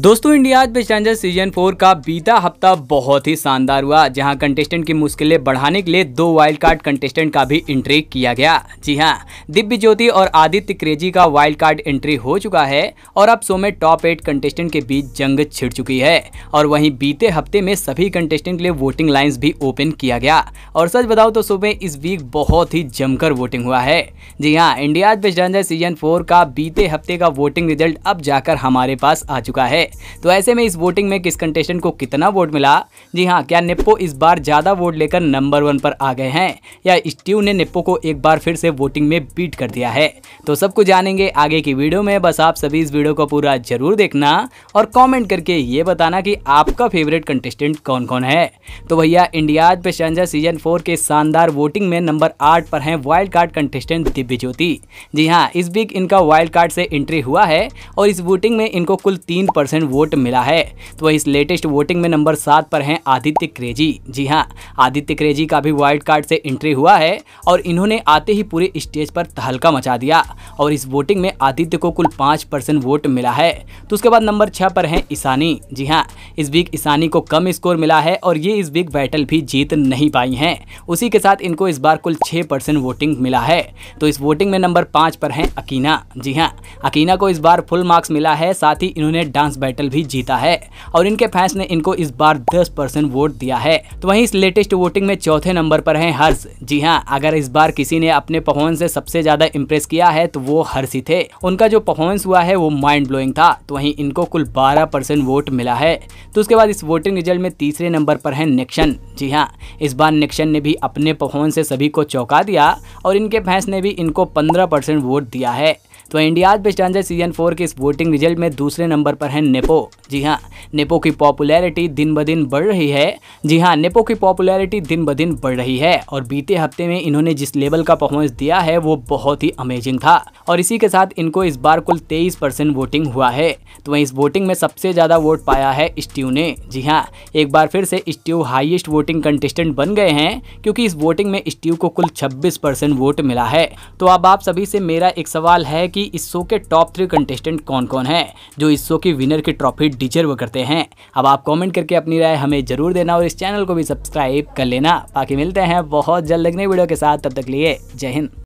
दोस्तों इंडिया आज challenger season four का बीता हफ्ता बहुत ही शानदार हुआ जहां कंटेस्टेंट की मुश्किलें बढ़ाने के लिए दो वाइल्ड कार्ड कंटेस्टेंट का भी एंट्री किया गया जी हां दिव्य ज्योति और आदित्य क्रेजी का वाइल्ड कार्ड एंट्री हो चुका है और अब शो में टॉप एट कंटेस्टेंट के बीच जंग छिड़ चुकी है और वहीं बीते हफ्ते में सभी कंटेस्टेंट के लिए वोटिंग लाइन्स भी ओपन किया गया और सच बताओ तो शो में इस वीक बहुत ही जमकर वोटिंग हुआ है जी हाँ इंडिया आज चैलेंजर सीजन फोर का बीते हफ्ते का वोटिंग रिजल्ट अब जाकर हमारे पास आ चुका है है तो ऐसे में इस वोटिंग में किस कंटेस्टेंट को कितना वोट मिला जी हाँ क्या निप्पो इस बार ज़्यादा वोट लेकर नंबर वन पर आ गए हैं या स्टीव ने निप्पो को एक बार फिर से वोटिंग में बीट कर दिया है तो सब कुछ जानेंगे आगे की वीडियो में बस आप सभी इस वीडियो को पूरा जरूर देखना और कॉमेंट करके ये बताना की आपका फेवरेट कंटेस्टेंट कौन कौन है तो भैया इंडिया पेशंजा सीजन फोर के शानदार वोटिंग में नंबर आठ पर है वाइल्ड कार्ड कंटेस्टेंट दिव्य ज्योति जी हाँ इस वीक इनका वाइल्ड कार्ड से एंट्री हुआ है और इस वोटिंग में इनको कुल तीन परसेंट वोट मिला है तो इस लेटेस्ट वोटिंग में नंबर सात पर हैं आदित्य क्रेजी जी हाँ आदित्य क्रेजी का भी वाइल्ड कार्ड से एंट्री हुआ है और इन्होंने आते ही पूरे स्टेज पर तहलका मचा दिया और इस वोटिंग में आदित्य को कुल पाँच वोट मिला है तो उसके बाद नंबर छः पर हैं ईसानी जी हाँ इस वीक ईसानी को कम स्कोर मिला है और ये इस वीक बैटल भी जीत नहीं पाई हैं उसी के साथ इनको इस बार कुल छः परसेंट वोटिंग मिला है तो इस वोटिंग में नंबर पाँच पर हैं अकीना जी हाँ अकीना को इस बार फुल मार्क्स मिला है साथ ही इन्होंने डांस डांस बैटल भी जीता है और इनके फैंस ने इनको इस बार 10 परसेंट वोट दिया है तो वहीं इस लेटेस्ट वोटिंग में चौथे नंबर पर है हर्ष जी हाँ अगर इस बार किसी ने अपने परफॉर्मेंस से सबसे ज्यादा इम्प्रेस किया है तो वो हर्ष ही थे उनका जो परफॉर्मेंस हुआ है वो माइंड ब्लोइंग था तो वहीं इनको कुल बारह वोट मिला है तो उसके बाद इस वोटिंग रिजल्ट में तीसरे नंबर पर है निक्शन जी हाँ इस बार निक्शन ने भी अपने परफॉर्मेंस से सभी को चौंका दिया और इनके फैंस ने भी इनको पंद्रह वोट दिया है तो India's best dancer season four के इस वोटिंग रिजल्ट में दूसरे नंबर पर है हैं नेपो जी हाँ नेपो की पॉपुलैरिटी दिन ब दिन बढ़ रही है जी हाँ नेपो की पॉपुलैरिटी दिन ब दिन बढ़ रही है और बीते हफ्ते में इन्होंने जिस लेवल का परफॉर्मेंस दिया है वो बहुत ही अमेजिंग था और इसी के साथ इनको इस बार कुल तेईस परसेंट वोटिंग हुआ है तो वहीं इस वोटिंग में सबसे ज़्यादा वोट पाया है स्ट्यू ने जी हाँ एक बार फिर से स्ट्यू हाइएस्ट वोटिंग कंटेस्टेंट बन गए हैं क्योंकि इस वोटिंग में स्ट्यू को कुल छब्बीस वोट मिला है तो अब आप सभी से मेरा एक सवाल है कि इस शो के टॉप थ्री कंटेस्टेंट कौन कौन है जो इस शो की विनर की ट्रॉफी डिजर्व करते हैं अब आप कमेंट करके अपनी राय हमें जरूर देना और इस चैनल को भी सब्सक्राइब कर लेना बाकी मिलते हैं बहुत जल्द अगले वीडियो के साथ तब तक लिए जय हिंद